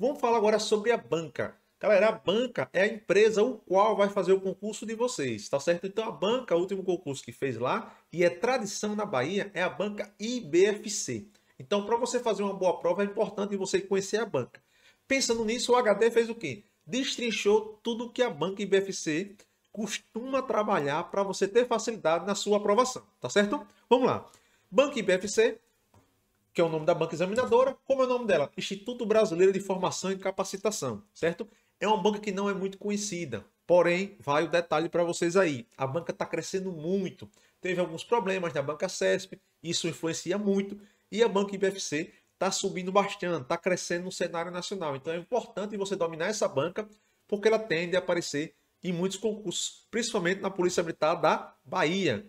Vamos falar agora sobre a banca. Galera, a banca é a empresa o qual vai fazer o concurso de vocês, tá certo? Então a banca, o último concurso que fez lá, e é tradição na Bahia, é a banca IBFC. Então, para você fazer uma boa prova, é importante você conhecer a banca. Pensando nisso, o HD fez o quê? Destrinchou tudo que a banca IBFC costuma trabalhar para você ter facilidade na sua aprovação, tá certo? Vamos lá. Banca IBFC que é o nome da banca examinadora, como é o nome dela? Instituto Brasileiro de Formação e Capacitação, certo? É uma banca que não é muito conhecida, porém, vai o detalhe para vocês aí. A banca está crescendo muito, teve alguns problemas na banca CESP, isso influencia muito, e a banca IBFC está subindo bastante, está crescendo no cenário nacional. Então é importante você dominar essa banca, porque ela tende a aparecer em muitos concursos, principalmente na Polícia Militar da Bahia,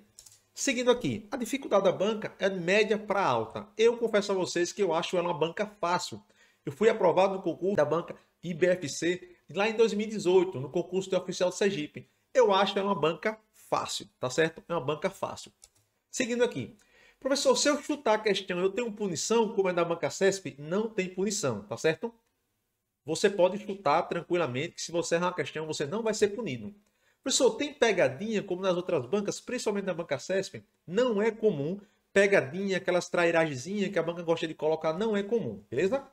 Seguindo aqui, a dificuldade da banca é média para alta. Eu confesso a vocês que eu acho ela uma banca fácil. Eu fui aprovado no concurso da banca IBFC lá em 2018, no concurso do oficial do Sergipe. Eu acho ela uma banca fácil, tá certo? É uma banca fácil. Seguindo aqui. Professor, se eu chutar a questão, eu tenho punição, como é da banca CESP? Não tem punição, tá certo? Você pode chutar tranquilamente, que se você errar a questão, você não vai ser punido. Pessoal, tem pegadinha como nas outras bancas, principalmente na banca CESP? Não é comum. Pegadinha, aquelas trairagezinhas que a banca gosta de colocar, não é comum, beleza?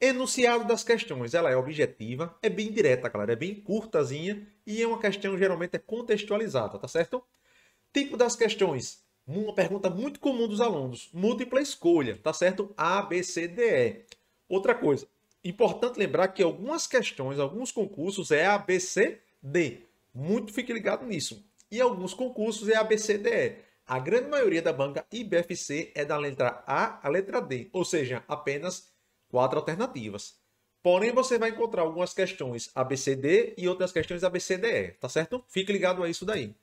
Enunciado das questões, ela é objetiva, é bem direta, galera, é bem curtazinha e é uma questão geralmente é contextualizada, tá certo? Tipo das questões, uma pergunta muito comum dos alunos, múltipla escolha, tá certo? A, B, C, D, E. Outra coisa, importante lembrar que algumas questões, alguns concursos é A, B, C, D. Muito fique ligado nisso. E alguns concursos é ABCDE. A grande maioria da banca IBFC é da letra A à letra D, ou seja, apenas quatro alternativas. Porém, você vai encontrar algumas questões ABCD e outras questões ABCDE, tá certo? Fique ligado a isso daí.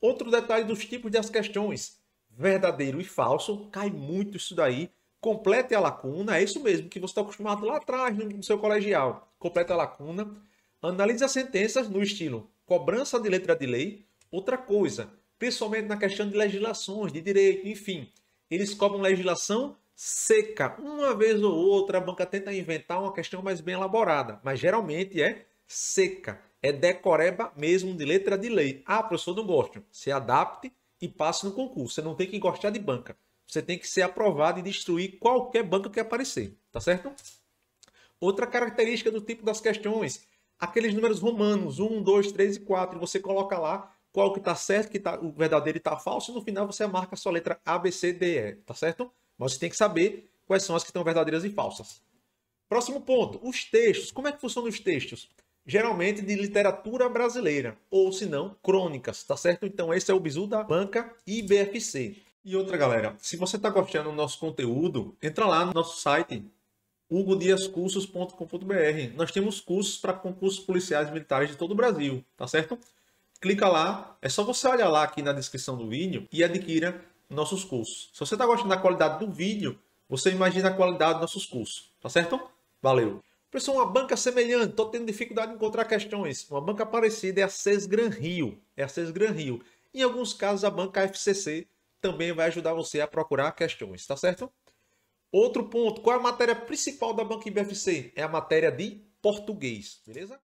Outro detalhe dos tipos das questões, verdadeiro e falso, cai muito isso daí. Complete a lacuna, é isso mesmo que você está acostumado lá atrás no seu colegial. Complete a lacuna, analise as sentenças no estilo Cobrança de letra de lei, outra coisa, principalmente na questão de legislações, de direito, enfim. Eles cobram legislação seca. Uma vez ou outra, a banca tenta inventar uma questão mais bem elaborada, mas geralmente é seca. É decoreba mesmo de letra de lei. Ah, professor, não gosto. Se adapte e passe no concurso. Você não tem que gostar de banca. Você tem que ser aprovado e destruir qualquer banca que aparecer, tá certo? Outra característica do tipo das questões aqueles números romanos, 1, 2, 3 e 4, e você coloca lá qual que está certo, que tá, o verdadeiro e está falso, e no final você marca a sua letra A, B, C, D, E, tá certo? Mas você tem que saber quais são as que estão verdadeiras e falsas. Próximo ponto, os textos. Como é que funcionam os textos? Geralmente de literatura brasileira, ou se não, crônicas, tá certo? Então esse é o bizu da banca IBFC. E outra galera, se você está gostando do nosso conteúdo, entra lá no nosso site hugodiascursos.com.br. Nós temos cursos para concursos policiais e militares de todo o Brasil, tá certo? Clica lá, é só você olhar lá aqui na descrição do vídeo e adquira nossos cursos. Se você está gostando da qualidade do vídeo, você imagina a qualidade dos nossos cursos, tá certo? Valeu! Pessoal, uma banca semelhante, estou tendo dificuldade de encontrar questões. Uma banca parecida é a CES Gran Rio. É a CES Gran Rio. Em alguns casos, a banca FCC também vai ajudar você a procurar questões, tá certo? Outro ponto, qual é a matéria principal da Banca IBFC? É a matéria de português, beleza?